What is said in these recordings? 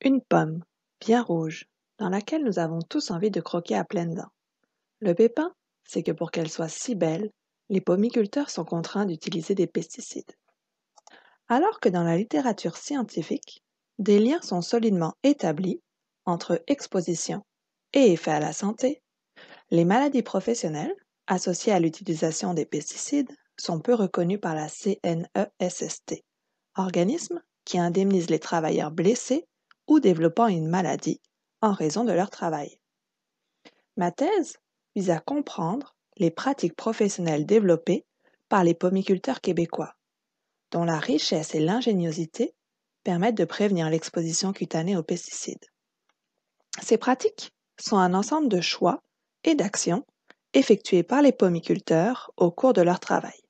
Une pomme, bien rouge, dans laquelle nous avons tous envie de croquer à pleines dents. Le pépin, c'est que pour qu'elle soit si belle, les pommiculteurs sont contraints d'utiliser des pesticides. Alors que dans la littérature scientifique, des liens sont solidement établis entre exposition et effet à la santé, les maladies professionnelles, associées à l'utilisation des pesticides, sont peu reconnues par la CNESST, organisme qui indemnise les travailleurs blessés ou développant une maladie en raison de leur travail. Ma thèse vise à comprendre les pratiques professionnelles développées par les pomiculteurs québécois, dont la richesse et l'ingéniosité permettent de prévenir l'exposition cutanée aux pesticides. Ces pratiques sont un ensemble de choix et d'actions effectués par les pomiculteurs au cours de leur travail.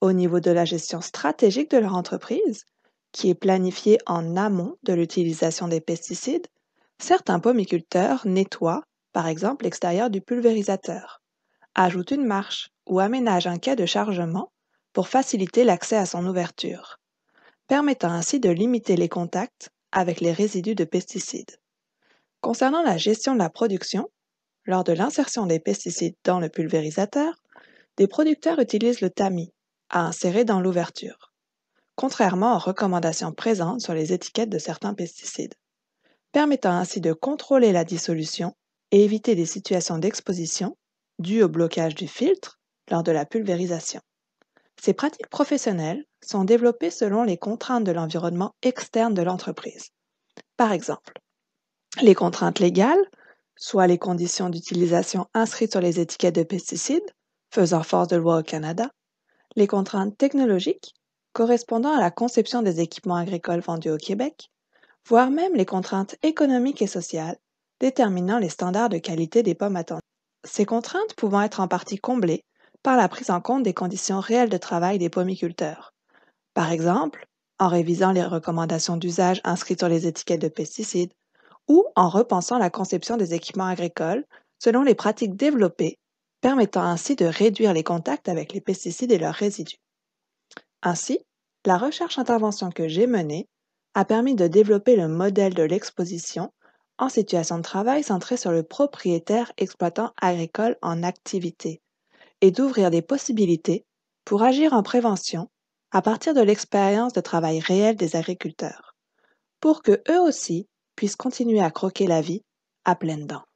Au niveau de la gestion stratégique de leur entreprise, qui est planifié en amont de l'utilisation des pesticides, certains pomiculteurs nettoient, par exemple, l'extérieur du pulvérisateur, ajoutent une marche ou aménagent un quai de chargement pour faciliter l'accès à son ouverture, permettant ainsi de limiter les contacts avec les résidus de pesticides. Concernant la gestion de la production, lors de l'insertion des pesticides dans le pulvérisateur, des producteurs utilisent le tamis à insérer dans l'ouverture contrairement aux recommandations présentes sur les étiquettes de certains pesticides, permettant ainsi de contrôler la dissolution et éviter des situations d'exposition dues au blocage du filtre lors de la pulvérisation. Ces pratiques professionnelles sont développées selon les contraintes de l'environnement externe de l'entreprise. Par exemple, les contraintes légales, soit les conditions d'utilisation inscrites sur les étiquettes de pesticides, faisant force de loi au Canada, les contraintes technologiques, correspondant à la conception des équipements agricoles vendus au Québec, voire même les contraintes économiques et sociales déterminant les standards de qualité des pommes attendues. Ces contraintes pouvant être en partie comblées par la prise en compte des conditions réelles de travail des pommiculteurs. Par exemple, en révisant les recommandations d'usage inscrites sur les étiquettes de pesticides ou en repensant la conception des équipements agricoles selon les pratiques développées, permettant ainsi de réduire les contacts avec les pesticides et leurs résidus. Ainsi, la recherche-intervention que j'ai menée a permis de développer le modèle de l'exposition en situation de travail centrée sur le propriétaire exploitant agricole en activité et d'ouvrir des possibilités pour agir en prévention à partir de l'expérience de travail réelle des agriculteurs, pour que eux aussi puissent continuer à croquer la vie à pleines dents.